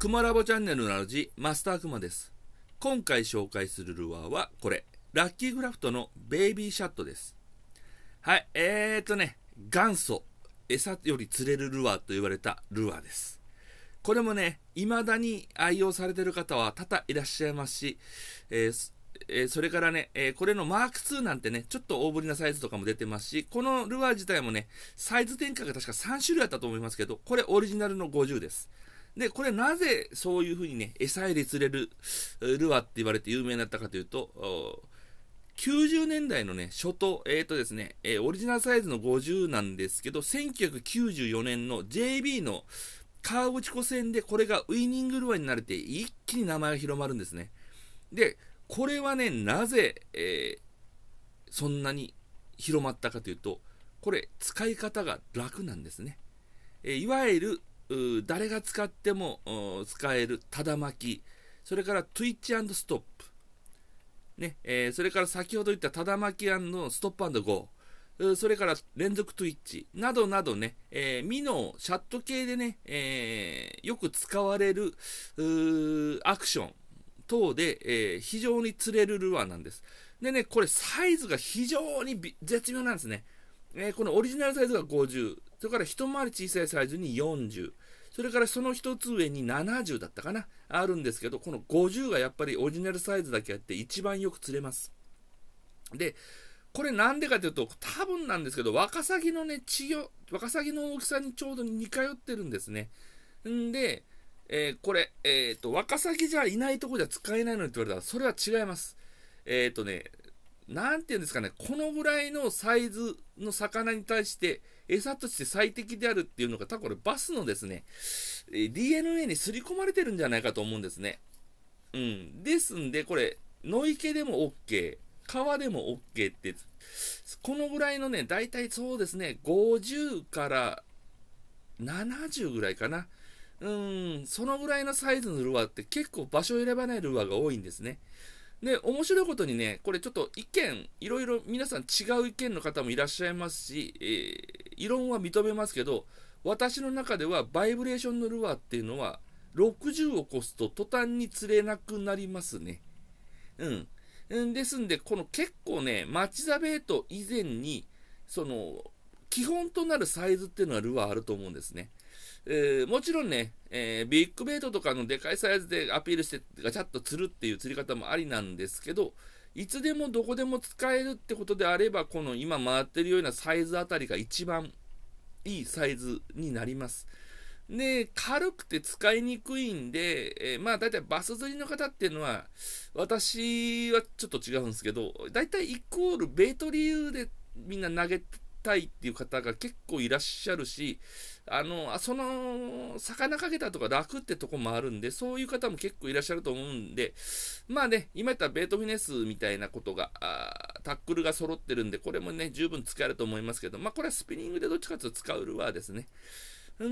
クマラボチャンネルのラジ、マスタークマです。今回紹介するルアーはこれ、ラッキーグラフトのベイビーシャットです。はい、えーとね、元祖、餌より釣れるルアーと言われたルアーです。これもね、未だに愛用されてる方は多々いらっしゃいますし、えーえー、それからね、えー、これのマーク2なんてね、ちょっと大ぶりなサイズとかも出てますし、このルアー自体もね、サイズ展開が確か3種類あったと思いますけど、これオリジナルの50です。で、これなぜそういうふうにね、餌入れ釣れるルアーって言われて有名になったかというと、90年代のね、初頭、えっ、ー、とですね、えー、オリジナルサイズの50なんですけど、1994年の JB の川口湖戦でこれがウイニングルアーになれて一気に名前が広まるんですね。で、これはね、なぜ、えー、そんなに広まったかというと、これ、使い方が楽なんですね。えいわゆる誰が使っても使えるただ巻き、それから Twitch& ストップ、ねえー、それから先ほど言ったただ巻きストップ &GO、それから連続 Twitch などなどね、えー、ミノシャット系でね、えー、よく使われるアクション等で、えー、非常に釣れるルアーなんです。でね、これサイズが非常に絶妙なんですね。えー、このオリジナルサイズが50それから一回り小さいサイズに40。それからその一つ上に70だったかな。あるんですけど、この50がやっぱりオリジナルサイズだけあって一番よく釣れます。で、これなんでかというと、多分なんですけど、ワカサギのね、稚魚、ワカサギの大きさにちょうど似通ってるんですね。んで、えー、これ、えっ、ー、と、ワカサギじゃいないとこじゃ使えないのにって言われたら、それは違います。えっ、ー、とね、なんていうんですかね、このぐらいのサイズの魚に対して、餌として最適であるっていうのが、多分これバスのですね、DNA に刷り込まれてるんじゃないかと思うんですね。うん。ですんで、これ、野池でも OK、川でも OK って、このぐらいのね、大体そうですね、50から70ぐらいかな。うん、そのぐらいのサイズのルアーって結構場所を選ばないルアーが多いんですね。で、面白いことにね、これちょっと意見、いろいろ皆さん違う意見の方もいらっしゃいますし、えー、異論は認めますけど、私の中ではバイブレーションのルアーっていうのは、60を越すと途端に釣れなくなりますね。うん。ですんで、この結構ね、マチザベート以前に、その、基本となるサイズっていうのはルアーあると思うんですね。えー、もちろんね、えー、ビッグベイトとかのでかいサイズでアピールしてガチャッと釣るっていう釣り方もありなんですけど、いつでもどこでも使えるってことであれば、この今回ってるようなサイズあたりが一番いいサイズになります。で、軽くて使いにくいんで、えー、まあ大体バス釣りの方っていうのは、私はちょっと違うんですけど、大体イコールベイト理由でみんな投げたいっていう方が結構いらっしゃるし、あの、その、魚かけたとか楽ってとこもあるんで、そういう方も結構いらっしゃると思うんで、まあね、今言ったベートフィネスみたいなことが、タックルが揃ってるんで、これもね、十分使えると思いますけど、まあこれはスピニングでどっちかというと使うルアーですね。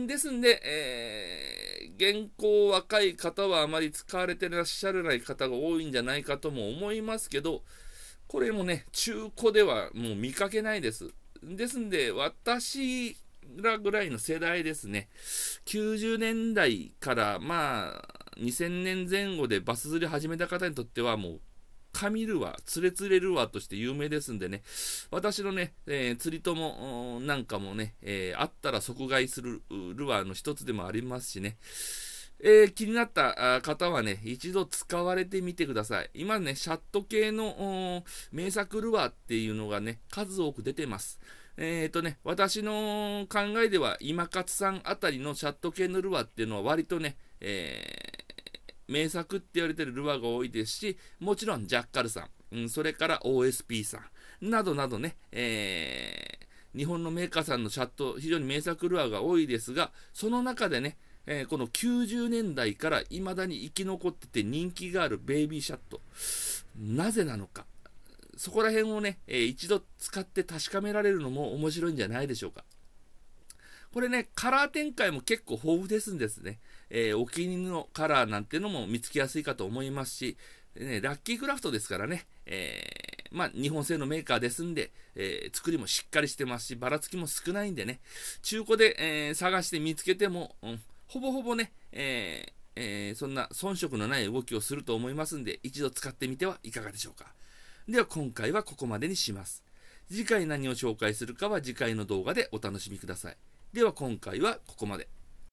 ですんで、えー、現行若い方はあまり使われてらっしゃらない方が多いんじゃないかとも思いますけど、これもね、中古ではもう見かけないです。ですんで、私らぐらいの世代ですね、90年代からまあ、2000年前後でバス釣り始めた方にとってはもう、神ルア釣れ釣れルアーとして有名ですんでね、私のね、えー、釣り友なんかもね、えー、あったら即買いするルアーの一つでもありますしね、えー、気になった方はね、一度使われてみてください。今ね、シャット系の名作ルアーっていうのがね、数多く出てます。えっ、ー、とね、私の考えでは、今勝さんあたりのシャット系のルアーっていうのは割とね、えー、名作って言われてるルアーが多いですし、もちろんジャッカルさん、うん、それから OSP さん、などなどね、えー、日本のメーカーさんのシャット、非常に名作ルアーが多いですが、その中でね、えー、この90年代から未だに生き残ってて人気があるベイビーシャット。なぜなのか。そこら辺をね、えー、一度使って確かめられるのも面白いんじゃないでしょうか。これね、カラー展開も結構豊富ですんですね。えー、お気に入りのカラーなんてのも見つけやすいかと思いますし、ね、ラッキークラフトですからね、えー、まあ、日本製のメーカーですんで、えー、作りもしっかりしてますし、ばらつきも少ないんでね、中古で、え探して見つけても、うん、ほぼほぼね、えーえー、そんな遜色のない動きをすると思いますんで、一度使ってみてはいかがでしょうか。では今回はここまでにします。次回何を紹介するかは次回の動画でお楽しみください。では今回はここまで。